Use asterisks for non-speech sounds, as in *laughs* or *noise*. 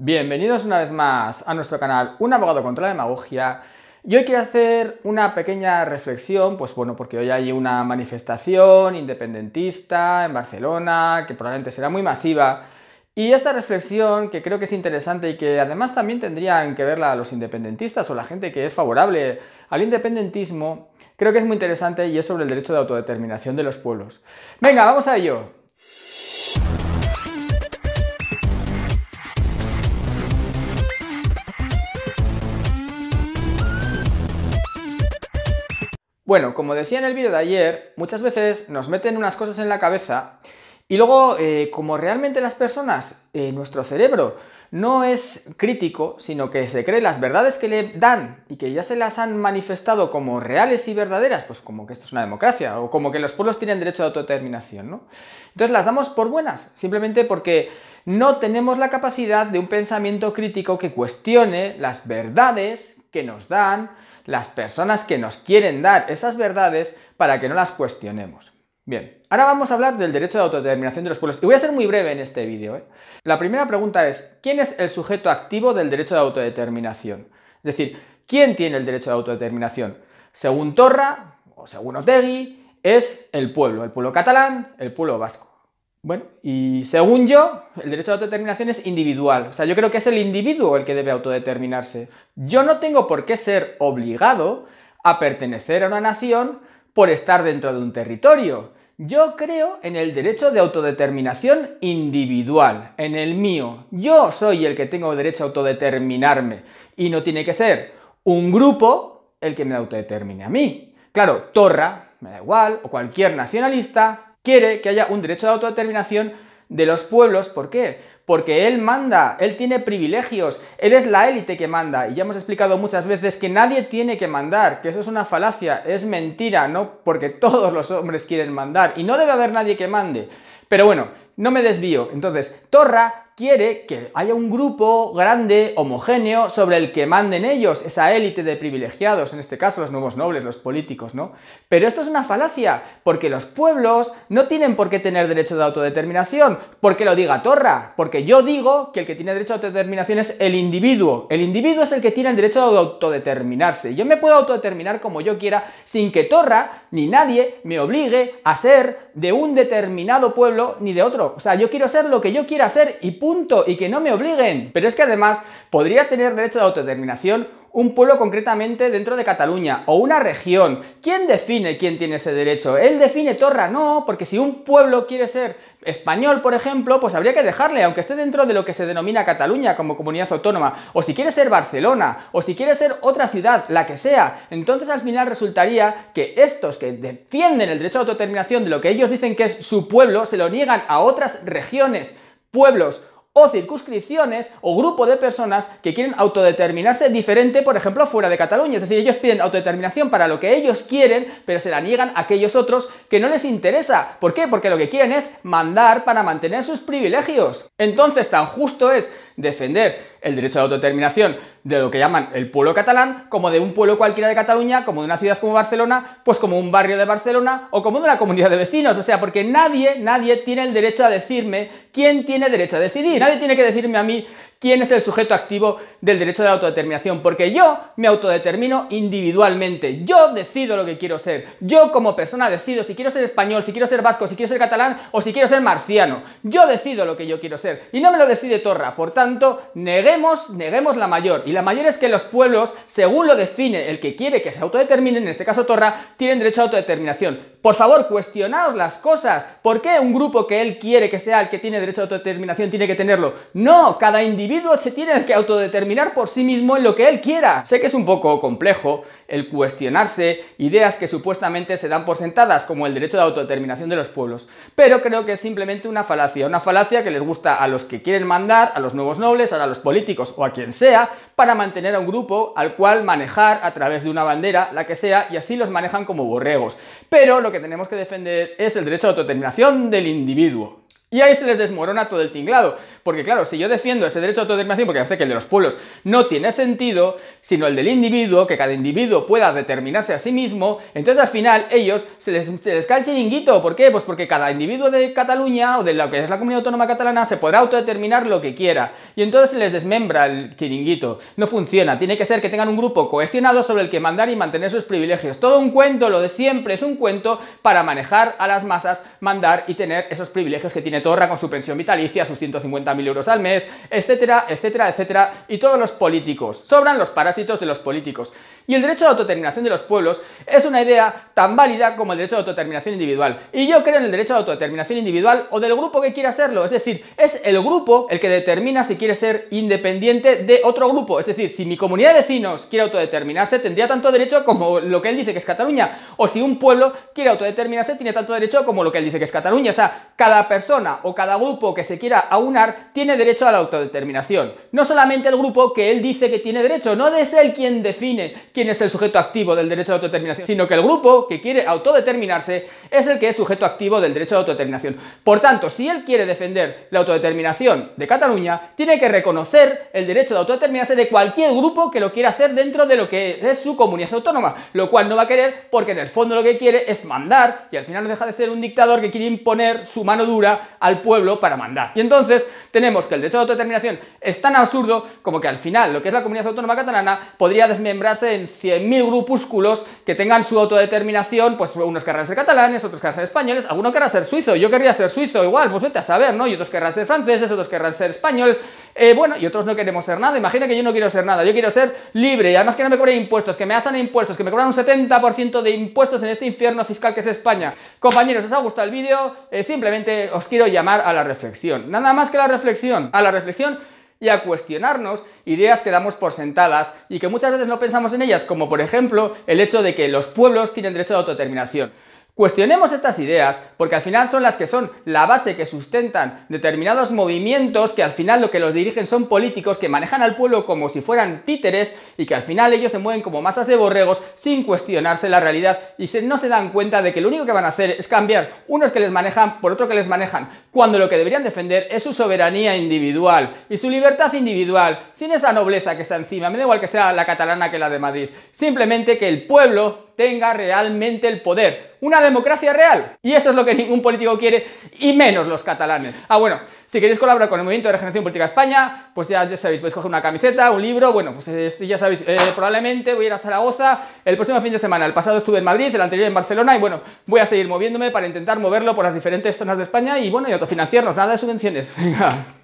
Bienvenidos una vez más a nuestro canal Un abogado contra la demagogia. Y hoy quiero hacer una pequeña reflexión, pues bueno, porque hoy hay una manifestación independentista en Barcelona, que probablemente será muy masiva. Y esta reflexión, que creo que es interesante y que además también tendrían que verla los independentistas o la gente que es favorable al independentismo, creo que es muy interesante y es sobre el derecho de autodeterminación de los pueblos. Venga, vamos a ello. Bueno, como decía en el vídeo de ayer, muchas veces nos meten unas cosas en la cabeza y luego, eh, como realmente las personas, eh, nuestro cerebro no es crítico, sino que se cree las verdades que le dan y que ya se las han manifestado como reales y verdaderas, pues como que esto es una democracia o como que los pueblos tienen derecho a autodeterminación, ¿no? Entonces las damos por buenas, simplemente porque no tenemos la capacidad de un pensamiento crítico que cuestione las verdades que nos dan las personas que nos quieren dar esas verdades para que no las cuestionemos. Bien, ahora vamos a hablar del derecho de autodeterminación de los pueblos. Y voy a ser muy breve en este vídeo. ¿eh? La primera pregunta es, ¿quién es el sujeto activo del derecho de autodeterminación? Es decir, ¿quién tiene el derecho de autodeterminación? Según Torra, o según Otegui, es el pueblo, el pueblo catalán, el pueblo vasco. Bueno, y según yo, el derecho a autodeterminación es individual. O sea, yo creo que es el individuo el que debe autodeterminarse. Yo no tengo por qué ser obligado a pertenecer a una nación por estar dentro de un territorio. Yo creo en el derecho de autodeterminación individual, en el mío. Yo soy el que tengo derecho a autodeterminarme y no tiene que ser un grupo el que me autodetermine a mí. Claro, Torra, me da igual, o cualquier nacionalista, quiere que haya un derecho de autodeterminación de los pueblos. ¿Por qué? Porque él manda, él tiene privilegios, él es la élite que manda. Y ya hemos explicado muchas veces que nadie tiene que mandar, que eso es una falacia, es mentira, ¿no? Porque todos los hombres quieren mandar y no debe haber nadie que mande. Pero bueno, no me desvío. Entonces, Torra quiere que haya un grupo grande, homogéneo, sobre el que manden ellos, esa élite de privilegiados, en este caso los nuevos nobles, los políticos, ¿no? Pero esto es una falacia, porque los pueblos no tienen por qué tener derecho de autodeterminación, porque lo diga Torra, porque yo digo que el que tiene derecho a autodeterminación es el individuo, el individuo es el que tiene el derecho de autodeterminarse, yo me puedo autodeterminar como yo quiera, sin que Torra ni nadie me obligue a ser de un determinado pueblo ni de otro, o sea, yo quiero hacer lo que yo quiera hacer y punto, y que no me obliguen. Pero es que además podría tener derecho de autodeterminación un pueblo concretamente dentro de Cataluña o una región. ¿Quién define quién tiene ese derecho? ¿Él define Torra? No, porque si un pueblo quiere ser español, por ejemplo, pues habría que dejarle, aunque esté dentro de lo que se denomina Cataluña como comunidad autónoma, o si quiere ser Barcelona, o si quiere ser otra ciudad, la que sea, entonces al final resultaría que estos que defienden el derecho a autodeterminación de lo que ellos dicen que es su pueblo, se lo niegan a otras regiones, pueblos o circunscripciones o grupo de personas que quieren autodeterminarse diferente, por ejemplo, fuera de Cataluña. Es decir, ellos piden autodeterminación para lo que ellos quieren, pero se la niegan a aquellos otros que no les interesa. ¿Por qué? Porque lo que quieren es mandar para mantener sus privilegios. Entonces, tan justo es defender el derecho a la autodeterminación de lo que llaman el pueblo catalán, como de un pueblo cualquiera de Cataluña, como de una ciudad como Barcelona, pues como un barrio de Barcelona o como de una comunidad de vecinos. O sea, porque nadie, nadie tiene el derecho a decirme quién tiene derecho a decidir. Nadie tiene que decirme a mí quién es el sujeto activo del derecho de autodeterminación, porque yo me autodetermino individualmente, yo decido lo que quiero ser, yo como persona decido si quiero ser español, si quiero ser vasco, si quiero ser catalán o si quiero ser marciano, yo decido lo que yo quiero ser y no me lo decide Torra, por tanto, neguemos, neguemos la mayor y la mayor es que los pueblos, según lo define el que quiere que se autodetermine, en este caso Torra, tienen derecho a autodeterminación. Por favor, cuestionaos las cosas. ¿Por qué un grupo que él quiere que sea el que tiene derecho a autodeterminación tiene que tenerlo? No, cada individuo se tiene que autodeterminar por sí mismo en lo que él quiera. Sé que es un poco complejo el cuestionarse ideas que supuestamente se dan por sentadas, como el derecho de autodeterminación de los pueblos, pero creo que es simplemente una falacia, una falacia que les gusta a los que quieren mandar, a los nuevos nobles, a los políticos o a quien sea, para mantener a un grupo al cual manejar a través de una bandera, la que sea, y así los manejan como borregos. Pero lo que tenemos que defender es el derecho a la autodeterminación del individuo. Y ahí se les desmorona todo el tinglado. Porque claro, si yo defiendo ese derecho a autodeterminación, porque hace que el de los pueblos no tiene sentido, sino el del individuo, que cada individuo pueda determinarse a sí mismo, entonces al final ellos se les, cae el chiringuito. ¿Por qué? Pues porque cada individuo de Cataluña o de lo que es la comunidad autónoma catalana se podrá autodeterminar lo que quiera. Y entonces se les desmembra el chiringuito. No funciona. Tiene que ser que tengan un grupo cohesionado sobre el que mandar y mantener sus privilegios. Todo un cuento, lo de siempre es un cuento para manejar a las masas, mandar y tener esos privilegios que tienen Torra con su pensión vitalicia, sus 150.000 euros al mes, etcétera, etcétera, etcétera, y todos los políticos. Sobran los parásitos de los políticos. Y el derecho de autodeterminación de los pueblos es una idea tan válida como el derecho de autodeterminación individual. Y yo creo en el derecho de autodeterminación individual o del grupo que quiera serlo. Es decir, es el grupo el que determina si quiere ser independiente de otro grupo. Es decir, si mi comunidad de vecinos quiere autodeterminarse, tendría tanto derecho como lo que él dice que es Cataluña. O si un pueblo quiere autodeterminarse, tiene tanto derecho como lo que él dice que es Cataluña. O sea, cada persona o cada grupo que se quiera aunar tiene derecho a la autodeterminación. No solamente el grupo que él dice que tiene derecho, no es él quien define quién es el sujeto activo del derecho de autodeterminación, sino que el grupo que quiere autodeterminarse es el que es sujeto activo del derecho a autodeterminación. Por tanto, si él quiere defender la autodeterminación de Cataluña, tiene que reconocer el derecho de autodeterminarse de cualquier grupo que lo quiera hacer dentro de lo que es su comunidad autónoma, lo cual no va a querer porque en el fondo lo que quiere es mandar y al final no deja de ser un dictador que quiere imponer su mano dura al pueblo para mandar. Y entonces tenemos que el derecho de autodeterminación es tan absurdo como que al final lo que es la comunidad autónoma catalana podría desmembrarse en 100.000 grupúsculos que tengan su autodeterminación, pues unos querrán ser catalanes, otros querrán ser españoles, alguno querrá ser suizo, yo querría ser suizo igual, pues vete a saber, ¿no? Y otros querrán ser franceses, otros querrán ser españoles, eh, bueno, y otros no queremos ser nada. Imagina que yo no quiero ser nada, yo quiero ser libre y además que no me cobren impuestos, que me asan impuestos, que me cobran un 70% de impuestos en este infierno fiscal que es España. Compañeros, ¿os ha gustado el vídeo? Eh, simplemente os quiero llamar a la reflexión. Nada más que a la reflexión, a la reflexión y a cuestionarnos ideas que damos por sentadas y que muchas veces no pensamos en ellas, como por ejemplo el hecho de que los pueblos tienen derecho a autodeterminación. Cuestionemos estas ideas porque al final son las que son la base que sustentan determinados movimientos que al final lo que los dirigen son políticos que manejan al pueblo como si fueran títeres y que al final ellos se mueven como masas de borregos sin cuestionarse la realidad y no se dan cuenta de que lo único que van a hacer es cambiar unos que les manejan por otro que les manejan cuando lo que deberían defender es su soberanía individual y su libertad individual sin esa nobleza que está encima, me da igual que sea la catalana que la de Madrid, simplemente que el pueblo tenga realmente el poder. Una democracia real. Y eso es lo que ningún político quiere, y menos los catalanes. Ah, bueno, si queréis colaborar con el Movimiento de Regeneración Política España, pues ya, ya sabéis, podéis coger una camiseta, un libro, bueno, pues este, ya sabéis, eh, probablemente voy a ir a Zaragoza el próximo fin de semana. El pasado estuve en Madrid, el anterior en Barcelona, y bueno, voy a seguir moviéndome para intentar moverlo por las diferentes zonas de España y bueno, y autofinanciarnos, nada de subvenciones. *laughs* Venga.